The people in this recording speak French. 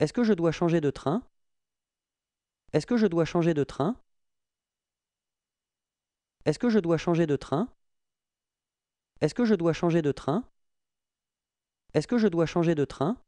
Est-ce que je dois changer de train Est-ce que je dois changer de train Est-ce que je dois changer de train Est-ce que je dois changer de train Est-ce que je dois changer de train